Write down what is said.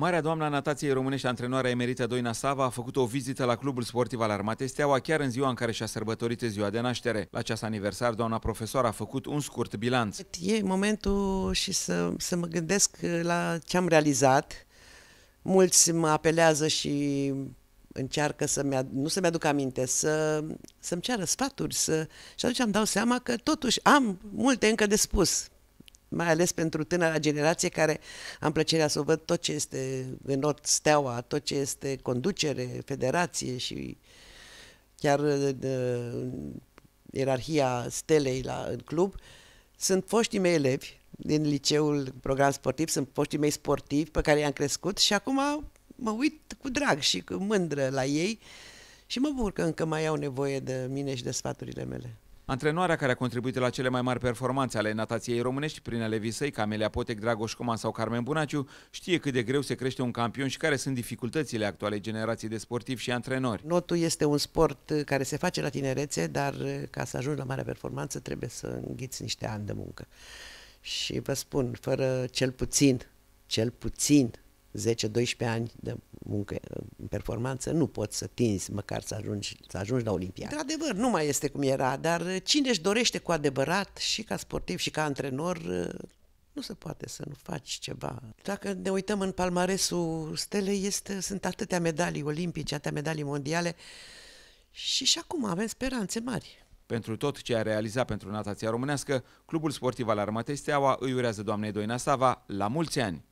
Marea doamna natației românești, antrenoarea emerită Doina Sava, a făcut o vizită la Clubul Sportiv al Armatei Steaua chiar în ziua în care și-a sărbătorit ziua de naștere. La acest aniversar, doamna profesoară a făcut un scurt bilanț. E momentul și să, să mă gândesc la ce am realizat. Mulți mă apelează și încearcă să-mi, nu să-mi aduc aminte, să, să-mi ceară sfaturi. Să... Și atunci am dau seama că totuși am multe încă de spus mai ales pentru tânăra generație care am plăcerea să o văd tot ce este în nord steaua, tot ce este conducere, federație și chiar uh, uh, ierarhia stelei la în club, sunt foștii mei elevi din liceul program sportiv, sunt foștii mei sportivi pe care i-am crescut și acum mă uit cu drag și cu mândră la ei și mă bucur că încă mai au nevoie de mine și de sfaturile mele. Antrenoarea care a contribuit la cele mai mari performanțe ale natației românești prin elevii săi, Camelia Potec, Dragoș Coman sau Carmen Bunaciu, știe cât de greu se crește un campion și care sunt dificultățile actualei generații de sportivi și antrenori. Notul este un sport uh, care se face la tinerețe, dar uh, ca să ajungi la mare performanță trebuie să înghiți niște ani de muncă. Și vă spun, fără cel puțin, cel puțin 10-12 ani de muncă uh, performanță nu poți să tinzi măcar să ajungi, să ajungi la Olimpiadă. Într-adevăr, nu mai este cum era, dar uh, cine își dorește cu adevărat și ca sportiv și ca antrenor uh, nu se poate să nu faci ceva. Dacă ne uităm în palmaresul stelei, este, sunt atâtea medalii olimpice, atâtea medalii mondiale și și acum avem speranțe mari. Pentru tot ce a realizat pentru natația românească, Clubul Sportiv al Armatei Steaua îi urează doamnei Doina Sava la mulți ani.